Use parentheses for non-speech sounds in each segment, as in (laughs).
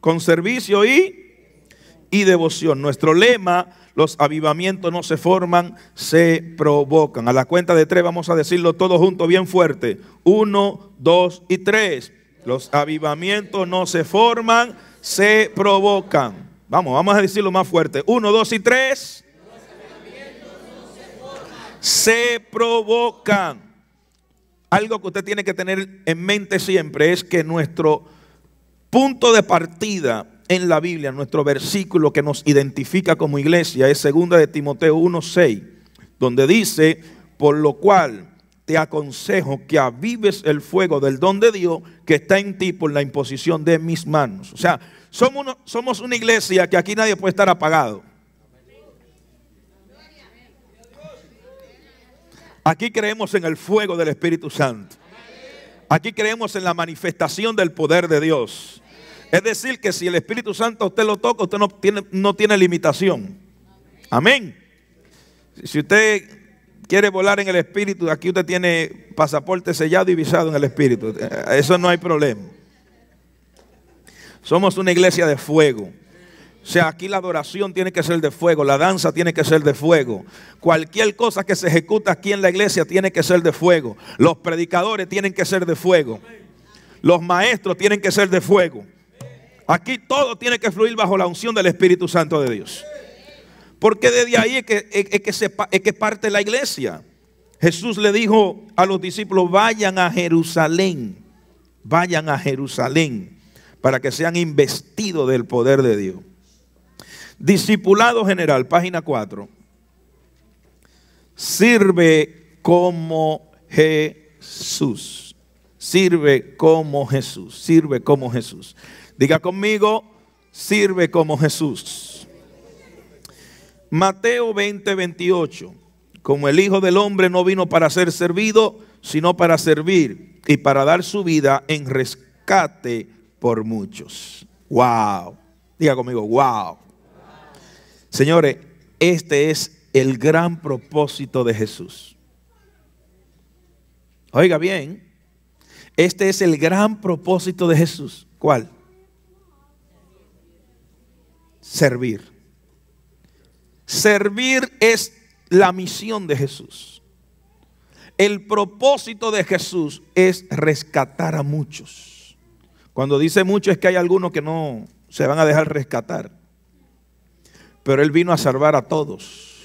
con servicio y, devoción. Nuestro lema, los avivamientos no se forman, se provocan. A la cuenta de tres vamos a decirlo todo junto, bien fuerte. Uno, dos y tres. Los avivamientos no se forman, se provocan. Vamos, vamos a decirlo más fuerte. Uno, dos y tres. Los no se, se provocan. Algo que usted tiene que tener en mente siempre es que nuestro punto de partida en la Biblia, nuestro versículo que nos identifica como iglesia es 2 de Timoteo 1:6, donde dice, "Por lo cual te aconsejo que avives el fuego del don de Dios que está en ti por la imposición de mis manos." O sea, somos somos una iglesia que aquí nadie puede estar apagado. Aquí creemos en el fuego del Espíritu Santo. Aquí creemos en la manifestación del poder de Dios. Es decir, que si el Espíritu Santo a usted lo toca, usted no tiene, no tiene limitación. Amén. Si usted quiere volar en el Espíritu, aquí usted tiene pasaporte sellado y visado en el Espíritu. Eh, eso no hay problema. Somos una iglesia de fuego. O sea, aquí la adoración tiene que ser de fuego, la danza tiene que ser de fuego. Cualquier cosa que se ejecuta aquí en la iglesia tiene que ser de fuego. Los predicadores tienen que ser de fuego. Los maestros tienen que ser de fuego. Aquí todo tiene que fluir bajo la unción del Espíritu Santo de Dios. Porque desde ahí es que, que, es parte la iglesia. Jesús le dijo a los discípulos, vayan a Jerusalén, vayan a Jerusalén, para que sean investidos del poder de Dios. Discipulado general, página 4. Sirve como Jesús. Sirve como Jesús. Sirve como Jesús. Diga conmigo, sirve como Jesús. Mateo 20, 28. Como el Hijo del Hombre no vino para ser servido, sino para servir y para dar su vida en rescate por muchos. Wow. Diga conmigo, wow. Señores, este es el gran propósito de Jesús. Oiga bien, este es el gran propósito de Jesús. ¿Cuál? servir. Servir es la misión de Jesús. El propósito de Jesús es rescatar a muchos. Cuando dice muchos es que hay algunos que no se van a dejar rescatar. Pero Él vino a salvar a todos.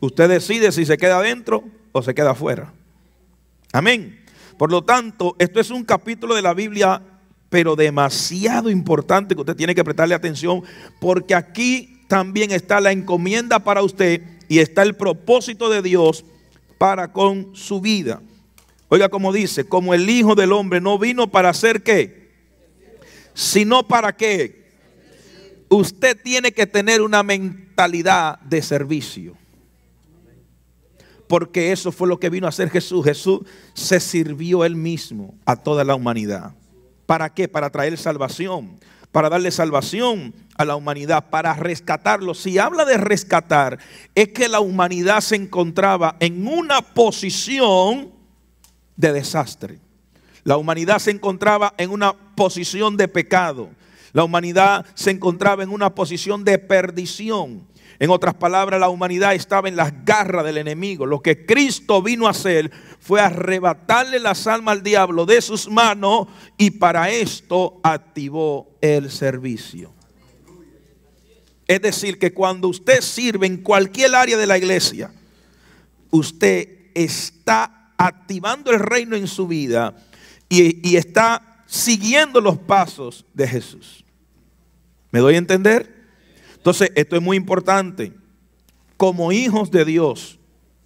Usted decide si se queda adentro o se queda afuera. Amén. Por lo tanto, esto es un capítulo de la Biblia pero demasiado importante que usted tiene que prestarle atención, porque aquí también está la encomienda para usted y está el propósito de Dios para con su vida. Oiga, como dice, como el Hijo del Hombre no vino para hacer qué, sino para qué. Usted tiene que tener una mentalidad de servicio. Porque eso fue lo que vino a hacer Jesús. Jesús se sirvió él mismo a toda la humanidad. ¿Para qué? Para traer salvación, para darle salvación a la humanidad, para rescatarlo. Si habla de rescatar, es que la humanidad se encontraba en una posición de desastre. La humanidad se encontraba en una posición de pecado. La humanidad se encontraba en una posición de perdición. En otras palabras, la humanidad estaba en las garras del enemigo. Lo que Cristo vino a hacer fue arrebatarle las almas al diablo de sus manos y para esto activó el servicio. Es decir, que cuando usted sirve en cualquier área de la iglesia, usted está activando el reino en su vida y, y está siguiendo los pasos de Jesús. ¿Me doy a entender? Entonces, esto es muy importante. Como hijos de Dios,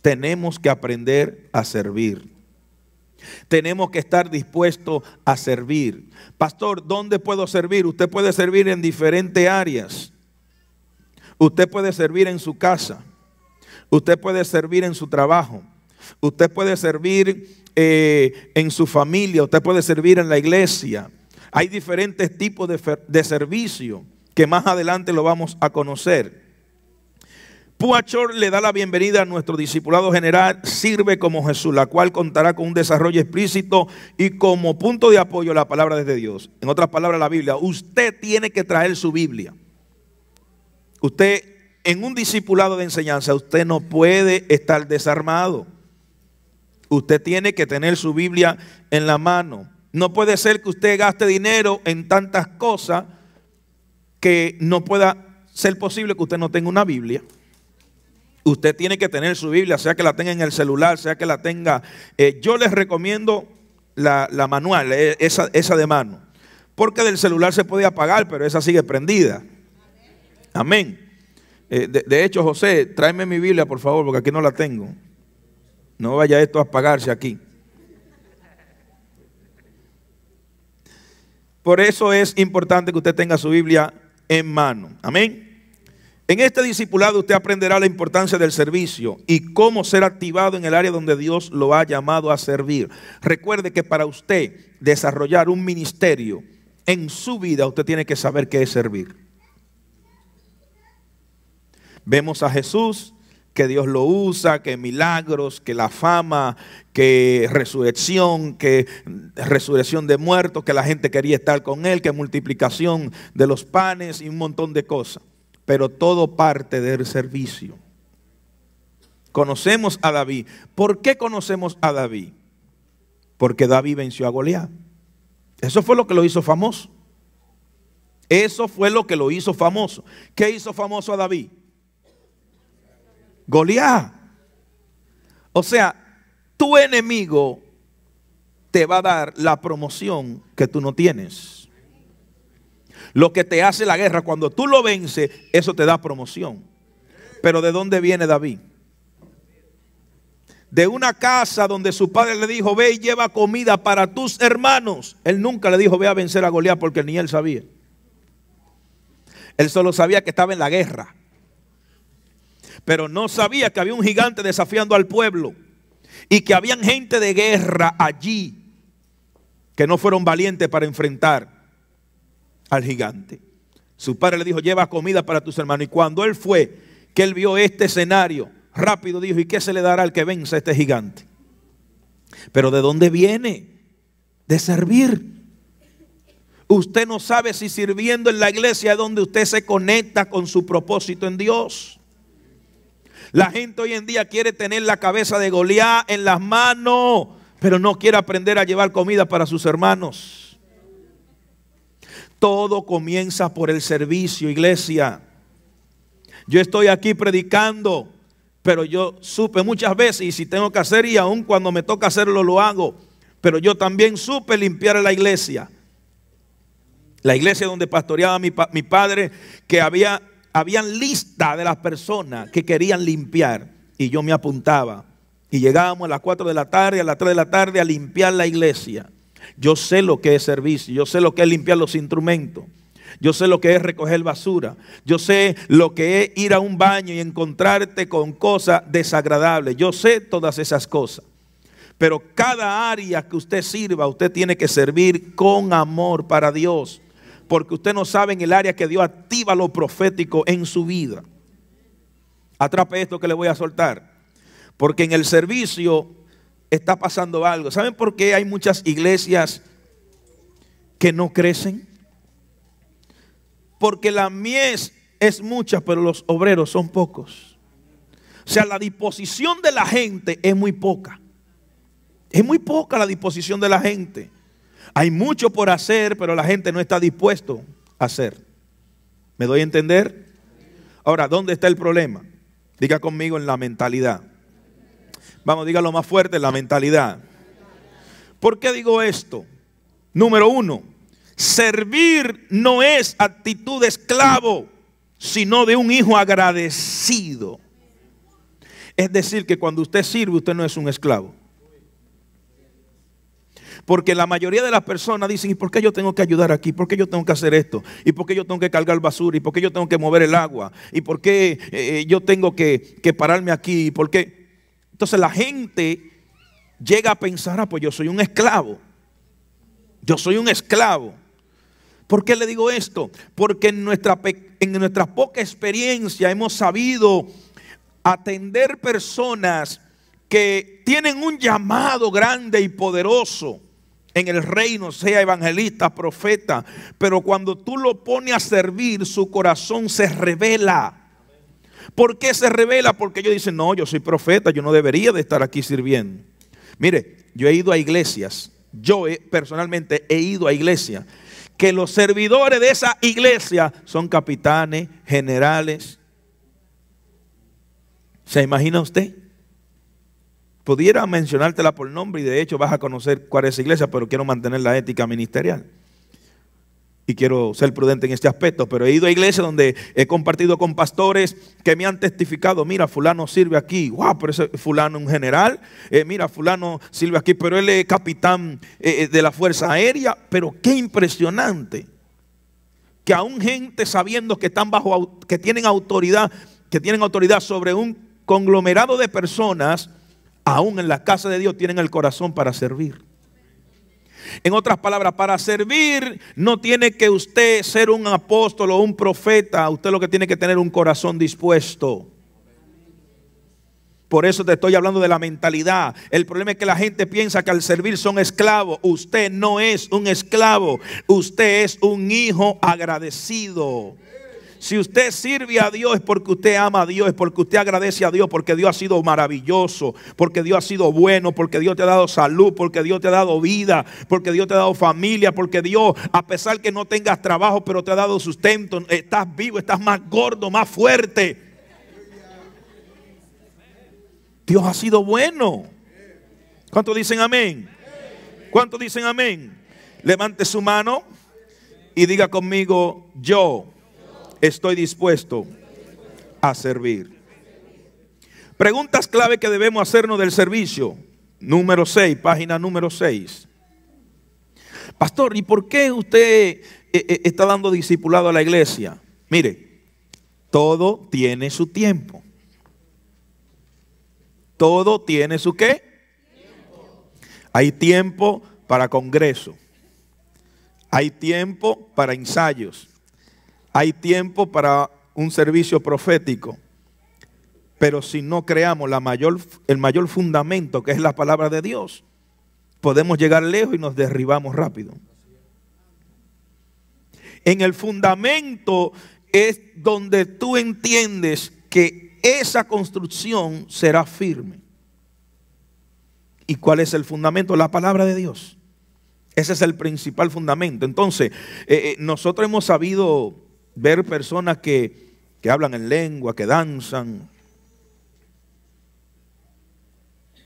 tenemos que aprender a servir. Tenemos que estar dispuestos a servir. Pastor, ¿dónde puedo servir? Usted puede servir en diferentes áreas. Usted puede servir en su casa. Usted puede servir en su trabajo. Usted puede servir eh, en su familia. Usted puede servir en la iglesia. Hay diferentes tipos de, de servicio que más adelante lo vamos a conocer. Puachor le da la bienvenida a nuestro discipulado general, sirve como Jesús, la cual contará con un desarrollo explícito y como punto de apoyo la palabra de Dios. En otras palabras, la Biblia. Usted tiene que traer su Biblia. Usted, en un discipulado de enseñanza, usted no puede estar desarmado. Usted tiene que tener su Biblia en la mano. No puede ser que usted gaste dinero en tantas cosas que no pueda ser posible que usted no tenga una Biblia. Usted tiene que tener su Biblia, sea que la tenga en el celular, sea que la tenga. Eh, yo les recomiendo la, manual, eh, esa, de mano. Porque del celular se puede apagar, pero esa sigue prendida. Amén. Eh, de, hecho, José, tráeme mi Biblia, por favor, porque aquí no la tengo. No vaya esto a apagarse aquí. Por eso es importante que usted tenga su Biblia en mano. Amén. En este discipulado usted aprenderá la importancia del servicio y cómo ser activado en el área donde Dios lo ha llamado a servir. Recuerde que para usted desarrollar un ministerio en su vida, usted tiene que saber qué es servir. Vemos a Jesús que Dios lo usa, que milagros, que la fama, que resurrección, que resurrección de muertos, que la gente quería estar con él, que multiplicación de los panes y un montón de cosas. Pero todo parte del servicio. Conocemos a David. ¿Por qué conocemos a David? Porque David venció a Goliat. Eso fue lo que lo hizo famoso. Eso fue lo que lo hizo famoso. ¿Qué hizo famoso a David? Goliat. O sea, tu enemigo te va a dar la promoción que tú no tienes. Lo que te hace la guerra, cuando tú lo vences, eso te da promoción. Pero ¿de dónde viene David? De una casa donde su padre le dijo, ve y lleva comida para tus hermanos. Él nunca le dijo, ve a vencer a Goliat porque ni él sabía. Él solo sabía que estaba en la guerra pero no sabía que había un gigante desafiando al pueblo y que había gente de guerra allí que no fueron valientes para enfrentar al gigante. Su padre le dijo, lleva comida para tus hermanos. Y cuando él fue, que él vio este escenario, rápido dijo, ¿y qué se le dará al que vence a este gigante? Pero ¿de dónde viene? De servir. Usted no sabe si sirviendo en la iglesia es donde usted se conecta con su propósito en Dios. La gente hoy en día quiere tener la cabeza de Goliat en las manos, pero no quiere aprender a llevar comida para sus hermanos. Todo comienza por el servicio, iglesia. Yo estoy aquí predicando, pero yo supe muchas veces, y si tengo que hacer, y aún cuando me toca hacerlo, lo hago. Pero yo también supe limpiar la iglesia. La iglesia donde pastoreaba mi, mi padre, que había habían lista de las personas que querían limpiar y yo me apuntaba. Y llegábamos a las 4 de la tarde, a las 3 de la tarde a limpiar la iglesia. Yo sé lo que es servicio, yo sé lo que es limpiar los instrumentos. Yo sé lo que es recoger basura. Yo sé lo que es ir a un baño y encontrarte con cosas desagradables. Yo sé todas esas cosas. Pero cada área que usted sirva, usted tiene que servir con amor para Dios porque usted no sabe en el área que Dios activa lo profético en su vida. Atrape esto que le voy a soltar, porque en el servicio está pasando algo. ¿Saben por qué hay muchas iglesias que no crecen? Porque la mies es mucha, pero los obreros son pocos. O sea, la disposición de la gente es muy poca. Es muy poca la disposición de la gente. Hay mucho por hacer, pero la gente no está dispuesto a hacer. ¿Me doy a entender? Ahora, ¿dónde está el problema? Diga conmigo en la mentalidad. Vamos, dígalo más fuerte, en la mentalidad. ¿Por qué digo esto? Número uno, servir no es actitud de esclavo, sino de un hijo agradecido. Es decir, que cuando usted sirve, usted no es un esclavo. Porque la mayoría de las personas dicen, ¿y por qué yo tengo que ayudar aquí? ¿Por qué yo tengo que hacer esto? ¿Y por qué yo tengo que cargar basura? ¿Y por qué yo tengo que mover el agua? ¿Y por qué eh, eh, yo tengo que, pararme aquí? ¿Y por qué? Entonces la gente llega a pensar, ah, pues yo soy un esclavo. Yo soy un esclavo. ¿Por qué le digo esto? Porque en nuestra, en nuestra poca experiencia hemos sabido atender personas que tienen un llamado grande y poderoso, en el reino, sea evangelista, profeta, pero cuando tú lo pones a servir, su corazón se revela. ¿Por qué se revela? Porque ellos dicen, no, yo soy profeta, yo no debería de estar aquí sirviendo. Mire, yo he ido a iglesias, yo personalmente he ido a iglesias, que los servidores de esa iglesia son capitanes, generales. ¿Se imagina usted? Pudiera mencionártela por nombre y de hecho vas a conocer cuál es esa iglesia, pero quiero mantener la ética ministerial. Y quiero ser prudente en este aspecto, pero he ido a iglesias donde he compartido con pastores que me han testificado, mira, fulano sirve aquí, wow, pero ese fulano un general, eh, mira, fulano sirve aquí, pero él es capitán eh, eh, de la Fuerza Aérea, pero qué impresionante que aún gente sabiendo que, están bajo, que tienen autoridad, que tienen autoridad sobre un conglomerado de personas, aún en la casa de Dios, tienen el corazón para servir. En otras palabras, para servir no tiene que usted ser un apóstol o un profeta, usted lo que tiene que tener un corazón dispuesto. Por eso te estoy hablando de la mentalidad. El problema es que la gente piensa que al servir son esclavos. Usted no es un esclavo, usted es un hijo agradecido. Si usted sirve a Dios es porque usted ama a Dios, es porque usted agradece a Dios, porque Dios ha sido maravilloso, porque Dios ha sido bueno, porque Dios te ha dado salud, porque Dios te ha dado vida, porque Dios te ha dado familia, porque Dios, a pesar que no tengas trabajo, pero te ha dado sustento, estás vivo, estás más gordo, más fuerte. Dios ha sido bueno. ¿Cuántos dicen amén? ¿Cuántos dicen amén? Levante su mano y diga conmigo, yo Estoy dispuesto a servir. Preguntas clave que debemos hacernos del servicio. Número 6, página número 6. Pastor, ¿y por qué usted eh, eh, está dando discipulado a la iglesia? Mire, todo tiene su tiempo. Todo tiene su qué? Hay tiempo para congreso. Hay tiempo para ensayos. Hay tiempo para un servicio profético, pero si no creamos el mayor fundamento que es la palabra de Dios, podemos llegar lejos y nos derribamos rápido. En el fundamento es donde tú entiendes que esa construcción será firme. ¿Y cuál es el fundamento? La palabra de Dios. Ese es el principal fundamento. Entonces, eh, eh, nosotros hemos sabido ver personas que, hablan en lengua, que danzan.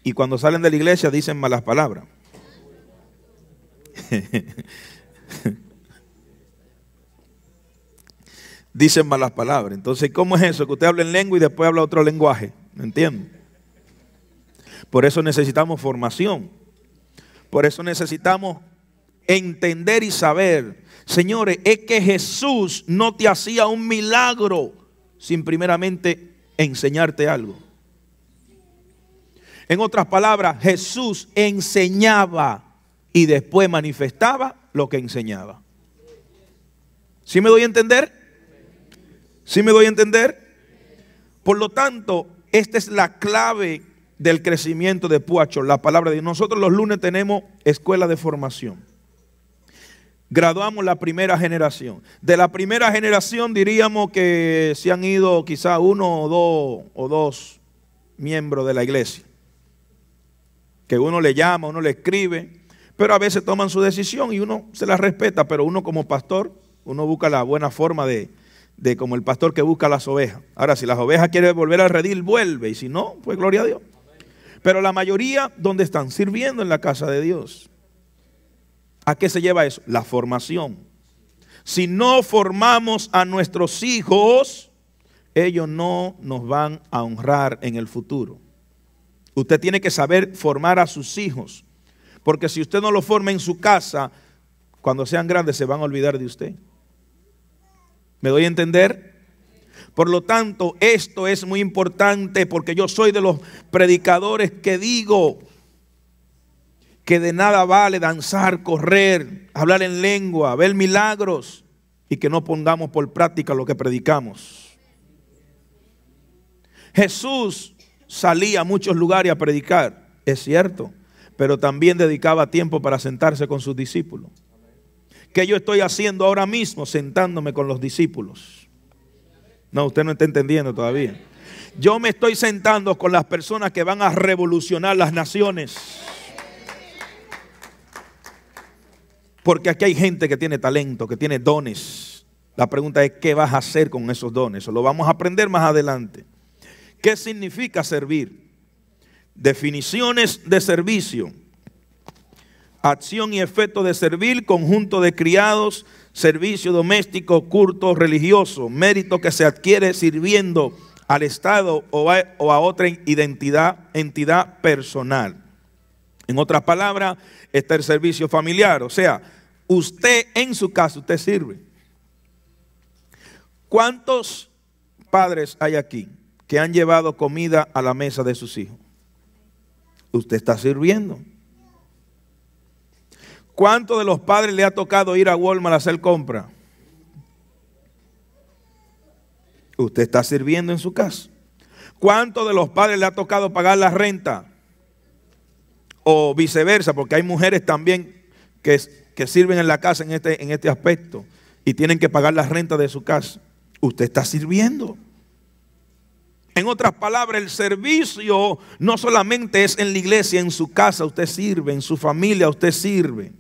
Y cuando salen de la iglesia dicen malas palabras. (laughs) dicen malas palabras. Entonces, ¿cómo es eso? Que usted habla en lengua y después habla otro lenguaje. ¿Me entiende? Por eso necesitamos formación. Por eso necesitamos entender y saber Señores, es que Jesús no te hacía un milagro sin primeramente enseñarte algo. En otras palabras, Jesús enseñaba y después manifestaba lo que enseñaba. ¿Sí me doy a entender? ¿Sí me doy a entender? Por lo tanto, esta es la clave del crecimiento de Puacho, la palabra de Dios. Nosotros los lunes tenemos escuela de formación graduamos la primera generación. De la primera generación diríamos que se han ido quizá uno o dos o dos miembros de la iglesia. Que uno le llama, uno le escribe, pero a veces toman su decisión y uno se la respeta, pero uno como pastor, uno busca la buena forma de, de como el pastor que busca las ovejas. Ahora, si las ovejas quieren volver al redil, vuelve, y si no, pues gloria a Dios. Pero la mayoría, ¿dónde están? Sirviendo en la casa de Dios. ¿A qué se lleva eso? La formación. Si no formamos a nuestros hijos, ellos no nos van a honrar en el futuro. Usted tiene que saber formar a sus hijos, porque si usted no lo forma en su casa, cuando sean grandes se van a olvidar de usted. ¿Me doy a entender? Por lo tanto, esto es muy importante porque yo soy de los predicadores que digo, que de nada vale danzar, correr, hablar en lengua, ver milagros y que no pongamos por práctica lo que predicamos. Jesús salía a muchos lugares a predicar, es cierto, pero también dedicaba tiempo para sentarse con sus discípulos. ¿Qué yo estoy haciendo ahora mismo? Sentándome con los discípulos. No, usted no está entendiendo todavía. Yo me estoy sentando con las personas que van a revolucionar las naciones. Porque aquí hay gente que tiene talento, que tiene dones. La pregunta es, ¿qué vas a hacer con esos dones? Eso lo vamos a aprender más adelante. ¿Qué significa servir? Definiciones de servicio. Acción y efecto de servir, conjunto de criados, servicio doméstico, culto religioso, mérito que se adquiere sirviendo al Estado o a, otra identidad, entidad personal. En otras palabras, está el servicio familiar. O sea, usted en su casa, usted sirve. ¿Cuántos padres hay aquí que han llevado comida a la mesa de sus hijos? Usted está sirviendo. ¿Cuántos de los padres le ha tocado ir a Walmart a hacer compra? Usted está sirviendo en su casa. ¿Cuántos de los padres le ha tocado pagar la renta? o viceversa, porque hay mujeres también que, sirven en la casa en este, en este aspecto y tienen que pagar la renta de su casa. Usted está sirviendo. En otras palabras, el servicio no solamente es en la iglesia, en su casa usted sirve, en su familia usted sirve.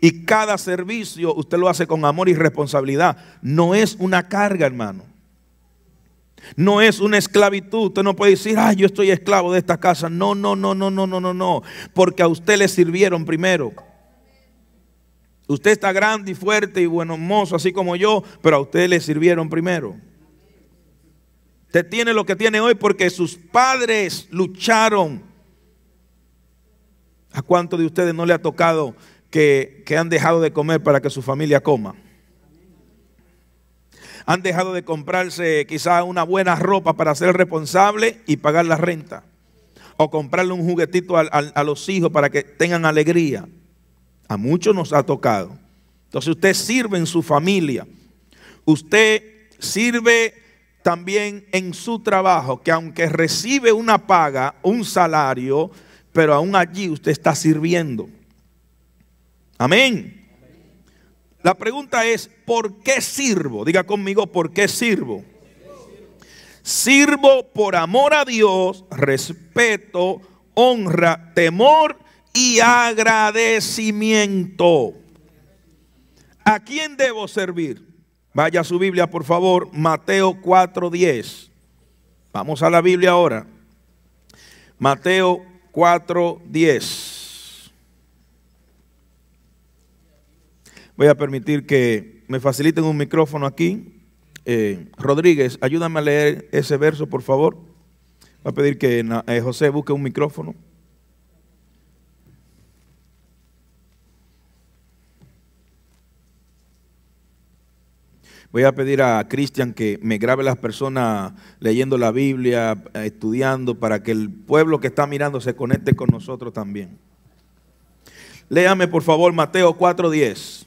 Y cada servicio usted lo hace con amor y responsabilidad. No es una carga, hermano. No es una esclavitud. Usted no puede decir, ay, yo estoy esclavo de esta casa. No, no, no, no, no, no, no, no. Porque a usted le sirvieron primero. Usted está grande y fuerte y bueno, mozo, así como yo, pero a usted le sirvieron primero. Usted tiene lo que tiene hoy porque sus padres lucharon. ¿A cuántos de ustedes no le ha tocado que han dejado de comer para que su familia coma? han dejado de comprarse quizá una buena ropa para ser responsable y pagar la renta. O comprarle un juguetito a, a los hijos para que tengan alegría. A muchos nos ha tocado. Entonces usted sirve en su familia. Usted sirve también en su trabajo, que aunque recibe una paga, un salario, pero aún allí usted está sirviendo. Amén. La pregunta es, ¿por qué sirvo? Diga conmigo, ¿por qué sirvo? Sirvo por amor a Dios, respeto, honra, temor y agradecimiento. ¿A quién debo servir? Vaya a su Biblia, por favor, Mateo 4.10. Vamos a la Biblia ahora. Mateo 4.10. Voy a permitir que me faciliten un micrófono aquí. Eh, Rodríguez, ayúdame a leer ese verso, por favor. Voy a pedir que eh, José busque un micrófono. Voy a pedir a Cristian que me grabe las personas leyendo la Biblia, estudiando, para que el pueblo que está mirando se conecte con nosotros también. Léame por favor Mateo 4:10.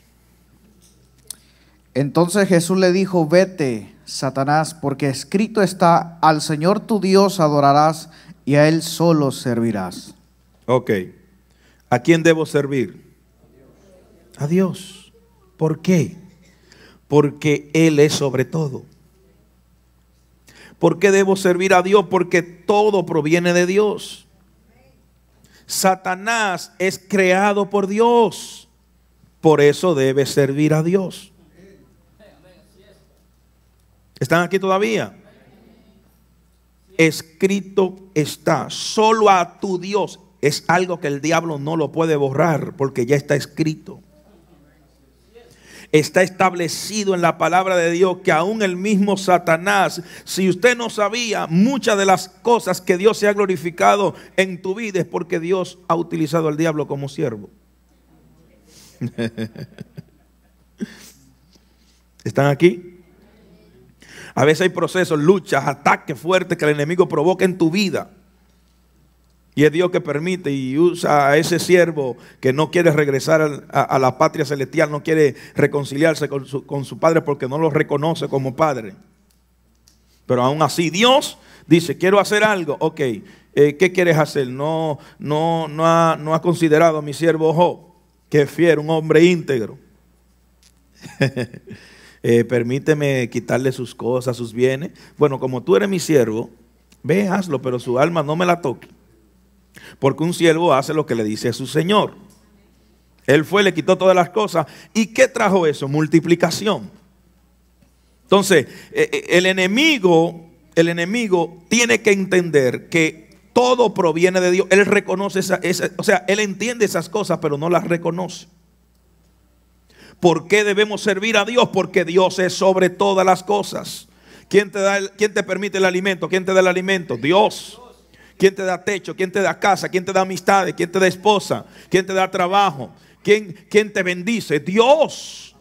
Entonces Jesús le dijo, vete, Satanás, porque escrito está, al Señor tu Dios adorarás y a Él solo servirás. Ok, ¿a quién debo servir? A Dios. ¿Por qué? Porque Él es sobre todo. ¿Por qué debo servir a Dios? Porque todo proviene de Dios. Satanás es creado por Dios. Por eso debe servir a Dios. ¿Están aquí todavía? Escrito está, solo a tu Dios. Es algo que el diablo no lo puede borrar porque ya está escrito. Está establecido en la palabra de Dios que aún el mismo Satanás, si usted no sabía, muchas de las cosas que Dios se ha glorificado en tu vida es porque Dios ha utilizado al diablo como siervo. (laughs) ¿Están aquí? A veces hay procesos, luchas, ataques fuertes que el enemigo provoca en tu vida. Y es Dios que permite y usa a ese siervo que no quiere regresar a, la patria celestial, no quiere reconciliarse con su, padre porque no lo reconoce como padre. Pero aún así Dios dice, quiero hacer algo. Ok, eh, ¿qué quieres hacer? No, no, no, ha, considerado a mi siervo Job, que es fiero, un hombre íntegro. (laughs) Eh, permíteme quitarle sus cosas, sus bienes. Bueno, como tú eres mi siervo, ve, hazlo, pero su alma no me la toque. Porque un siervo hace lo que le dice a su Señor. Él fue, le quitó todas las cosas. ¿Y qué trajo eso? Multiplicación. Entonces, eh, eh, el enemigo, el enemigo tiene que entender que todo proviene de Dios. Él reconoce esas, esa o sea, él entiende esas cosas, pero no las reconoce. ¿Por qué debemos servir a Dios? Porque Dios es sobre todas las cosas. ¿Quién te, da te permite el alimento? ¿Quién te da el alimento? Dios. ¿Quién te da techo? ¿Quién te da casa? ¿Quién te da amistades? ¿Quién te da esposa? ¿Quién te da trabajo? ¿Quién, quién te bendice? Dios.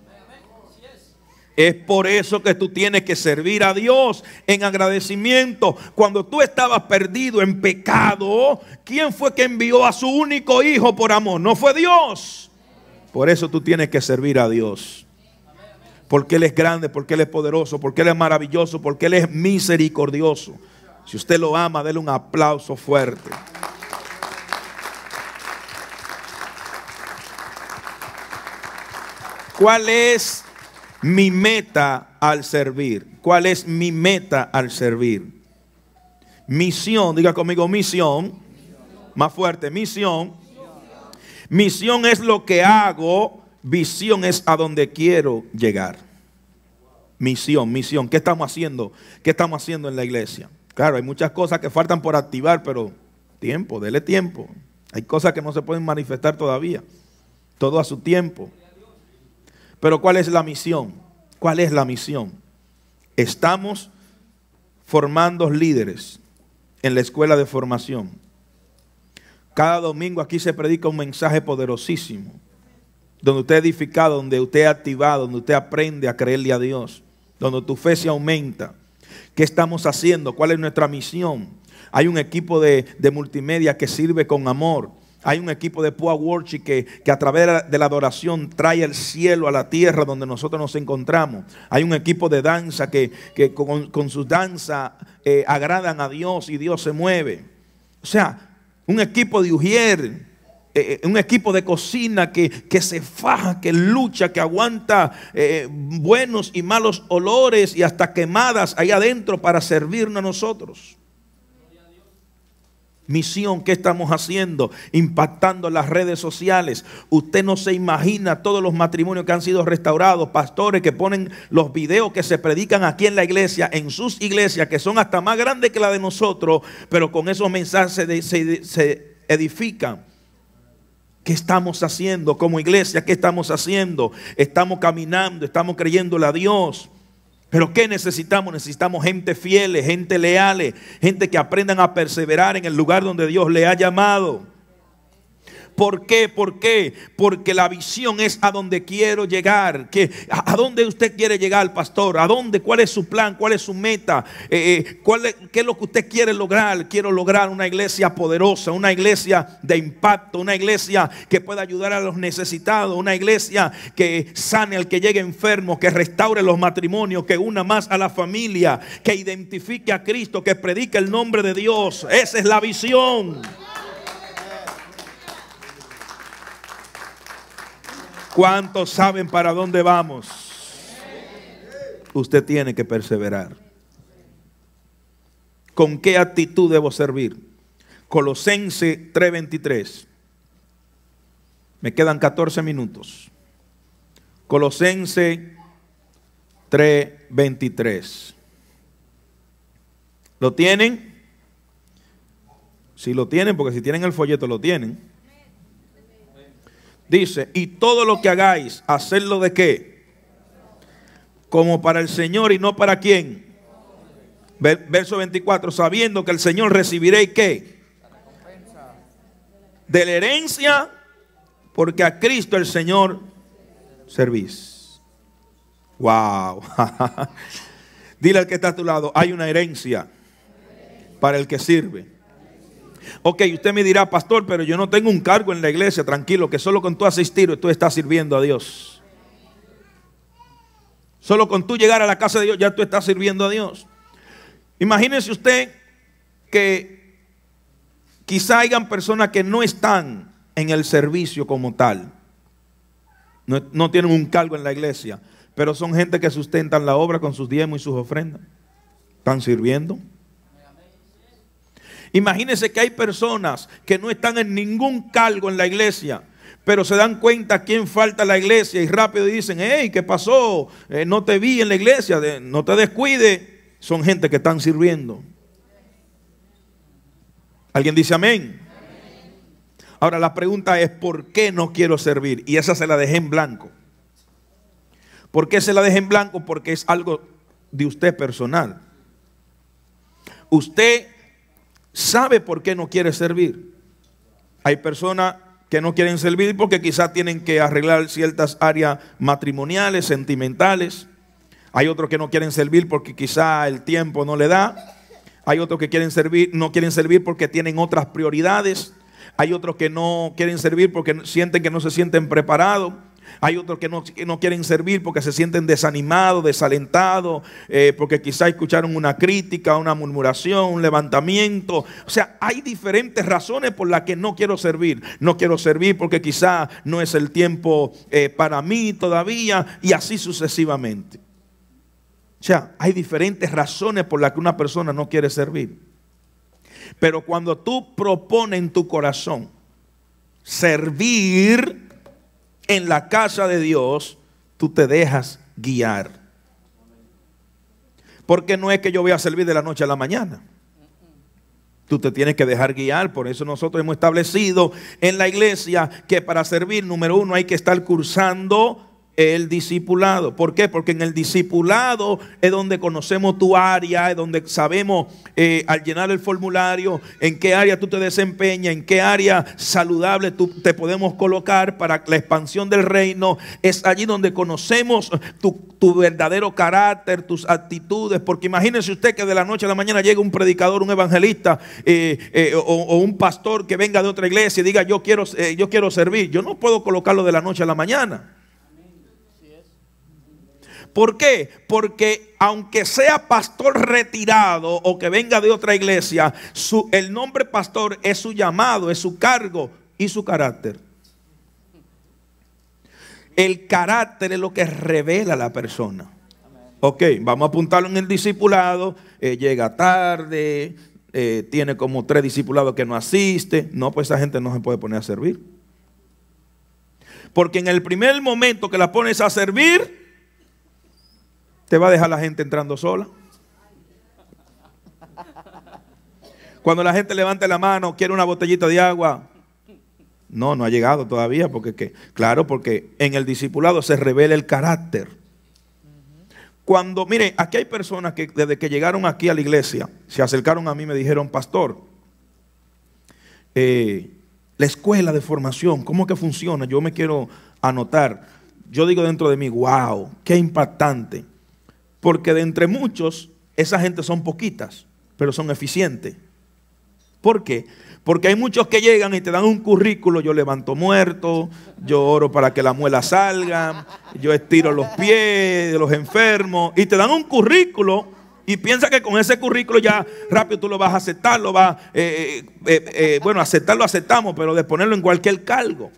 Es por eso que tú tienes que servir a Dios en agradecimiento. Cuando tú estabas perdido en pecado, ¿quién fue que envió a su único hijo por amor? No fue Dios. Por eso tú tienes que servir a Dios. Porque Él es grande, porque Él es poderoso, porque Él es maravilloso, porque Él es misericordioso. Si usted lo ama, déle un aplauso fuerte. ¿Cuál es mi meta al servir? ¿Cuál es mi meta al servir? Misión, diga conmigo misión, más fuerte, misión Misión es lo que hago, visión es a donde quiero llegar. Misión, misión. ¿Qué estamos haciendo? ¿Qué estamos haciendo en la iglesia? Claro, hay muchas cosas que faltan por activar, pero tiempo, dele tiempo. Hay cosas que no se pueden manifestar todavía. Todo a su tiempo. Pero ¿cuál es la misión? ¿Cuál es la misión? Estamos formando líderes en la escuela de formación cada domingo aquí se predica un mensaje poderosísimo, donde usted edifica edificado, donde usted activa activado, donde usted aprende a creerle a Dios, donde tu fe se aumenta. ¿Qué estamos haciendo? ¿Cuál es nuestra misión? Hay un equipo de, de multimedia que sirve con amor. Hay un equipo de Pua que, que, a través de la adoración trae el cielo a la tierra donde nosotros nos encontramos. Hay un equipo de danza que, con, su danza eh, agradan a Dios y Dios se mueve. O sea, un equipo de Ujier, eh, eh, un equipo de cocina que, que, se faja, que lucha, que aguanta eh, buenos y malos olores y hasta quemadas ahí adentro para servirnos a nosotros. Misión, ¿qué estamos haciendo? Impactando las redes sociales. Usted no se imagina todos los matrimonios que han sido restaurados, pastores que ponen los videos que se predican aquí en la iglesia, en sus iglesias, que son hasta más grandes que la de nosotros, pero con esos mensajes se, se, edifican. ¿Qué estamos haciendo como iglesia? ¿Qué estamos haciendo? Estamos caminando, estamos creyéndole a Dios. Pero ¿qué necesitamos? Necesitamos gente fiel, gente leal, gente que aprendan a perseverar en el lugar donde Dios le ha llamado. ¿Por qué? ¿Por qué? Porque la visión es a donde quiero llegar. ¿A dónde usted quiere llegar, pastor? ¿A dónde? ¿Cuál es su plan? ¿Cuál es su meta? Eh, eh, ¿cuál es, ¿Qué es lo que usted quiere lograr? Quiero lograr una iglesia poderosa, una iglesia de impacto, una iglesia que pueda ayudar a los necesitados, una iglesia que sane al que llegue enfermo, que restaure los matrimonios, que una más a la familia, que identifique a Cristo, que predique el nombre de Dios. Esa es la visión. ¿Cuántos saben para dónde vamos? Usted tiene que perseverar. ¿Con qué actitud debo servir? Colosense 3:23. Me quedan 14 minutos. Colosense 3:23. ¿Lo tienen? Si lo tienen, porque si tienen el folleto lo tienen. Dice, y todo lo que hagáis, ¿hacerlo de qué? Como para el Señor y no para quién. Verso 24, sabiendo que el Señor recibiréis qué? De la herencia, porque a Cristo el Señor servís. Wow. (laughs) Dile al que está a tu lado, hay una herencia para el que sirve. Ok, usted me dirá, pastor, pero yo no tengo un cargo en la iglesia, tranquilo, que solo con tú asistir tú estás sirviendo a Dios. Solo con tú llegar a la casa de Dios ya tú estás sirviendo a Dios. Imagínese usted que quizá hayan personas que no están en el servicio como tal. No, no tienen un cargo en la iglesia, pero son gente que sustentan la obra con sus diezmos y sus ofrendas. Están sirviendo. Imagínense que hay personas que no están en ningún cargo en la iglesia, pero se dan cuenta quién falta la iglesia y rápido dicen, hey, ¿qué pasó? Eh, no te vi en la iglesia, no te descuide. Son gente que están sirviendo. ¿Alguien dice amén? Ahora la pregunta es, ¿por qué no quiero servir? Y esa se la dejé en blanco. ¿Por qué se la dejé en blanco? Porque es algo de usted personal. Usted sabe por qué no quiere servir. Hay personas que no quieren servir porque quizás tienen que arreglar ciertas áreas matrimoniales, sentimentales. Hay otros que no quieren servir porque quizá el tiempo no le da. Hay otros que quieren servir, no quieren servir porque tienen otras prioridades. Hay otros que no quieren servir porque sienten que no se sienten preparados. Hay otros que no, quieren servir porque se sienten desanimados, desalentados, eh, porque quizá escucharon una crítica, una murmuración, un levantamiento. O sea, hay diferentes razones por las que no quiero servir. No quiero servir porque quizá no es el tiempo eh, para mí todavía y así sucesivamente. O sea, hay diferentes razones por las que una persona no quiere servir. Pero cuando tú propones en tu corazón servir, en la casa de Dios, tú te dejas guiar. Porque no es que yo voy a servir de la noche a la mañana. Tú te tienes que dejar guiar. Por eso nosotros hemos establecido en la iglesia que para servir, número uno, hay que estar cursando el discipulado. ¿Por qué? Porque en el discipulado es donde conocemos tu área, es donde sabemos eh, al llenar el formulario en qué área tú te desempeñas, en qué área saludable tú te podemos colocar para la expansión del reino. Es allí donde conocemos tu, verdadero carácter, tus actitudes. Porque imagínense usted que de la noche a la mañana llega un predicador, un evangelista eh, eh, o, un pastor que venga de otra iglesia y diga yo quiero, yo quiero servir. Yo no puedo colocarlo de la noche a la mañana. ¿Por qué? Porque aunque sea pastor retirado o que venga de otra iglesia, el nombre pastor es su llamado, es su cargo y su carácter. El carácter es lo que revela a la persona. Ok, vamos a apuntarlo en el discipulado. Eh, llega tarde, eh, tiene como tres discipulados que no asiste. No, pues esa gente no se puede poner a servir. Porque en el primer momento que la pones a servir, te va a dejar la gente entrando sola. Cuando la gente levante la mano, quiere una botellita de agua. No, no ha llegado todavía, porque claro, porque en el discipulado se revela el carácter. Cuando, mire, aquí hay personas que desde que llegaron aquí a la iglesia, se acercaron a mí y me dijeron, pastor, eh, la escuela de formación, ¿cómo que funciona? Yo me quiero anotar. Yo digo dentro de mí, wow, qué impactante. Porque de entre muchos, esa gente son poquitas, pero son eficientes. ¿Por qué? Porque hay muchos que llegan y te dan un currículo, yo levanto muerto, yo oro para que la muela salga, yo estiro los pies de los enfermos, y te dan un currículo y piensa que con ese currículo ya rápido tú lo vas a aceptar, lo vas, eh, eh, eh, bueno, aceptarlo aceptamos, pero de ponerlo en cualquier cargo.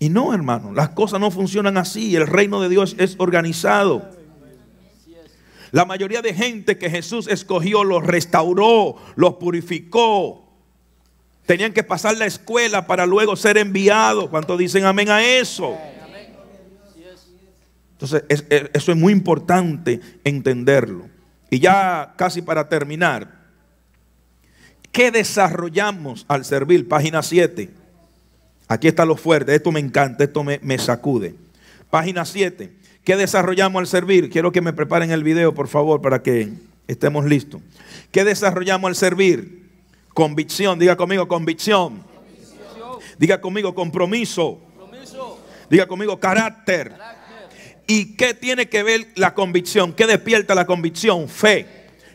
Y no, hermano, las cosas no funcionan así, el reino de Dios es organizado. La mayoría de gente que Jesús escogió los restauró, los purificó. Tenían que pasar la escuela para luego ser enviados. ¿Cuántos dicen amén a eso? Entonces, eso es muy importante entenderlo. Y ya casi para terminar, ¿qué desarrollamos al servir? Página 7. Aquí está lo fuerte. Esto me encanta, esto me, me sacude. Página 7. ¿Qué desarrollamos al servir? Quiero que me preparen el video, por favor, para que estemos listos. ¿Qué desarrollamos al servir? Convicción, diga conmigo convicción. Diga conmigo compromiso. Diga conmigo carácter. carácter. ¿Y qué tiene que ver la convicción? ¿Qué despierta la convicción? Fe.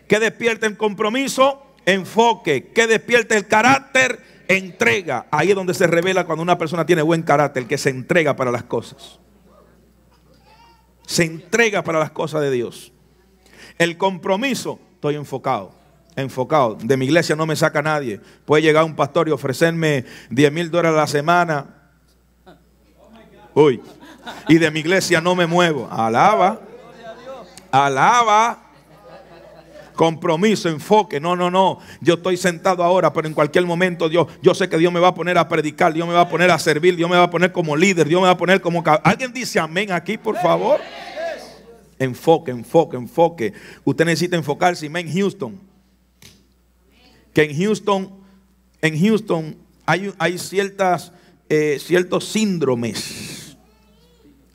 ¿Qué despierta el compromiso? Enfoque. ¿Qué despierta el carácter? Entrega. Ahí es donde se revela cuando una persona tiene buen carácter, que se entrega para las cosas. Se entrega para las cosas de Dios. El compromiso, estoy enfocado. Enfocado. De mi iglesia no me saca nadie. Puede llegar un pastor y ofrecerme 10 mil dólares a la semana. Uy. Y de mi iglesia no me muevo. Alaba. Alaba compromiso, enfoque. No, no, no. Yo estoy sentado ahora, pero en cualquier momento Dios, yo sé que Dios me va a poner a predicar, Dios me va a poner a servir, Dios me va a poner como líder, Dios me va a poner como... ¿Alguien dice amén aquí, por favor? Enfoque, enfoque, enfoque. Usted necesita enfocarse, en Houston. Que en Houston, en Houston hay, ciertas, eh, ciertos síndromes.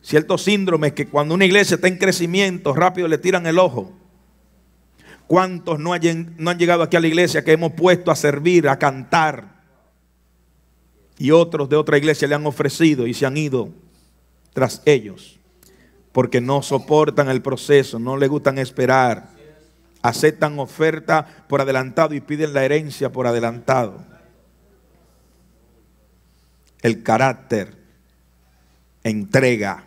Ciertos síndromes que cuando una iglesia está en crecimiento, rápido le tiran el ojo. ¿Cuántos no han, llegado aquí a la iglesia que hemos puesto a servir, a cantar? Y otros de otra iglesia le han ofrecido y se han ido tras ellos. Porque no soportan el proceso, no le gustan esperar. Aceptan oferta por adelantado y piden la herencia por adelantado. El carácter. Entrega.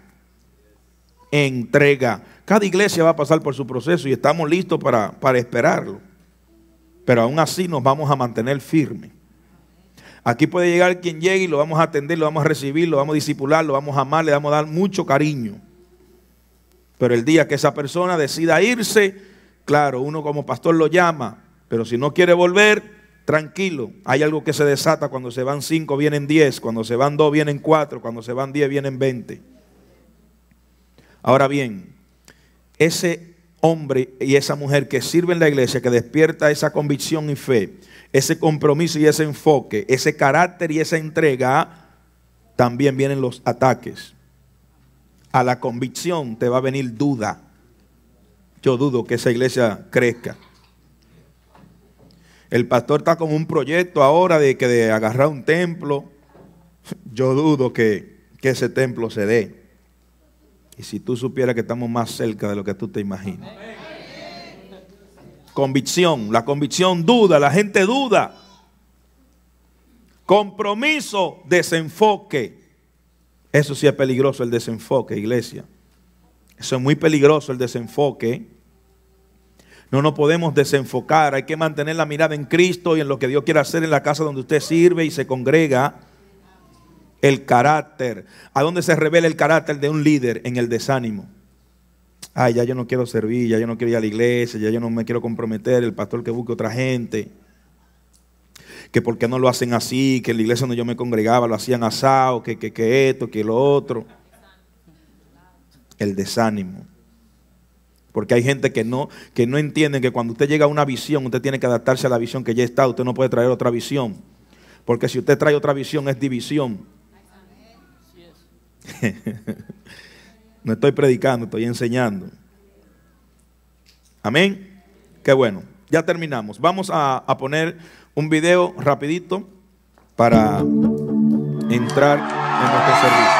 Entrega. Cada iglesia va a pasar por su proceso y estamos listos para, para esperarlo. Pero aún así nos vamos a mantener firmes. Aquí puede llegar quien llegue y lo vamos a atender, lo vamos a recibir, lo vamos a disipular, lo vamos a amar, le vamos a dar mucho cariño. Pero el día que esa persona decida irse, claro, uno como pastor lo llama, pero si no quiere volver, tranquilo. Hay algo que se desata cuando se van cinco, vienen diez, cuando se van dos, vienen cuatro, cuando se van diez, vienen veinte. Ahora bien, ese hombre y esa mujer que sirve en la iglesia, que despierta esa convicción y fe, ese compromiso y ese enfoque, ese carácter y esa entrega, también vienen los ataques. A la convicción te va a venir duda. Yo dudo que esa iglesia crezca. El pastor está con un proyecto ahora de que de agarrar un templo. Yo dudo que, que ese templo se dé si tú supieras que estamos más cerca de lo que tú te imaginas. Convicción, la convicción duda, la gente duda. Compromiso, desenfoque. Eso sí es peligroso el desenfoque, iglesia. Eso es muy peligroso el desenfoque. No nos podemos desenfocar, hay que mantener la mirada en Cristo y en lo que Dios quiere hacer en la casa donde usted sirve y se congrega el carácter. ¿A dónde se revela el carácter de un líder? En el desánimo. Ay, ya yo no quiero servir, ya yo no quiero ir a la iglesia, ya yo no me quiero comprometer, el pastor que busque otra gente. Que por qué no lo hacen así, que en la iglesia donde yo me congregaba lo hacían asado, que, que, esto, que lo otro. El desánimo. Porque hay gente que no, que no entiende que cuando usted llega a una visión, usted tiene que adaptarse a la visión que ya está, usted no puede traer otra visión. Porque si usted trae otra visión es división. (laughs) no estoy predicando, estoy enseñando. Amén. Qué bueno. Ya terminamos. Vamos a, poner un video rapidito para entrar en nuestro servicio.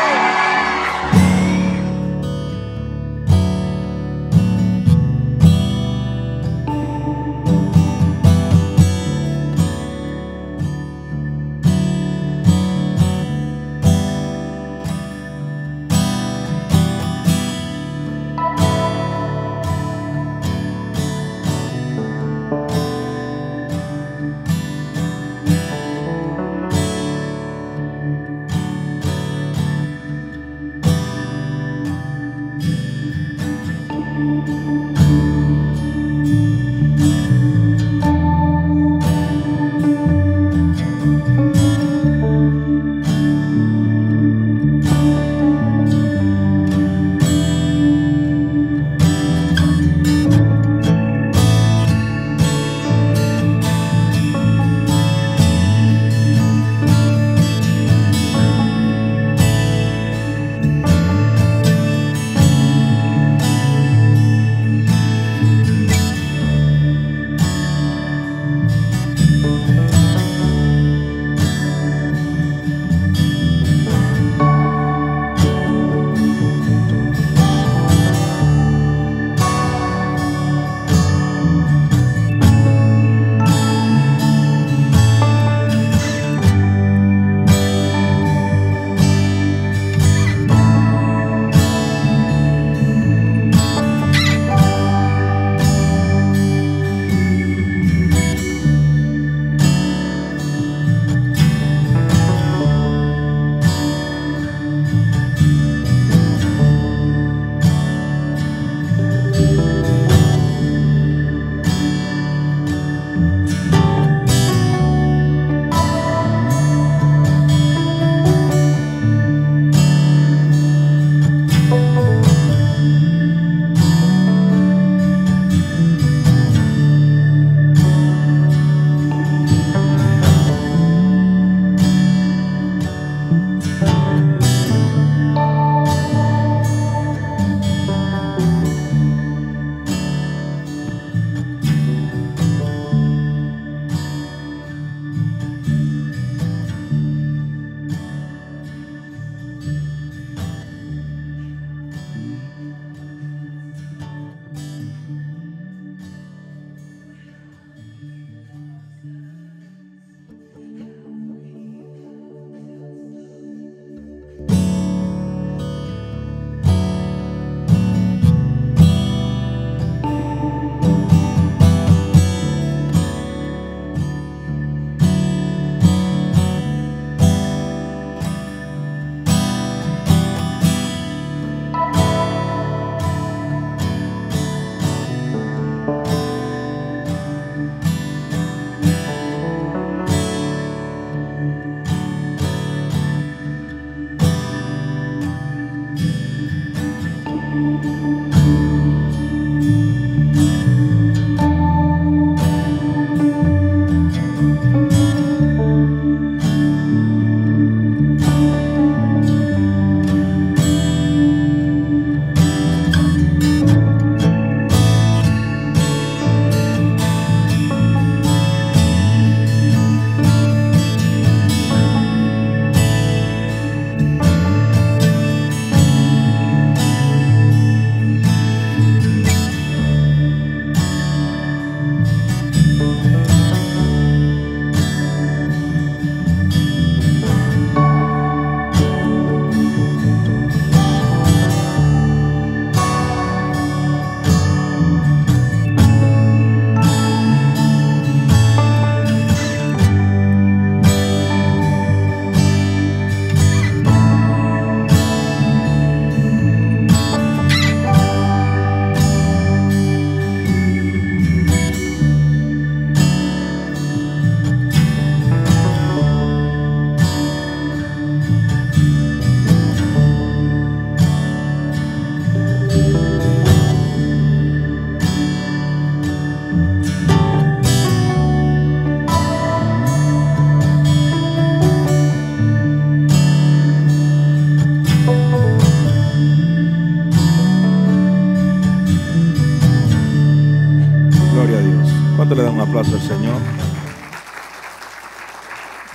aplauso Señor.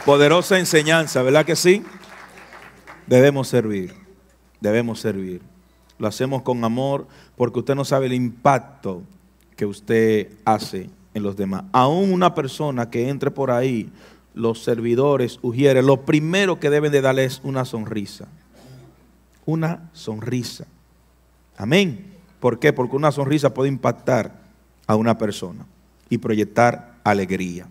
Poderosa enseñanza, ¿verdad que sí? Debemos servir, debemos servir. Lo hacemos con amor porque usted no sabe el impacto que usted hace en los demás. Aún una persona que entre por ahí, los servidores, ujieres, lo primero que deben de darle es una sonrisa. Una sonrisa. Amén. ¿Por qué? Porque una sonrisa puede impactar a una persona y proyectar alegría.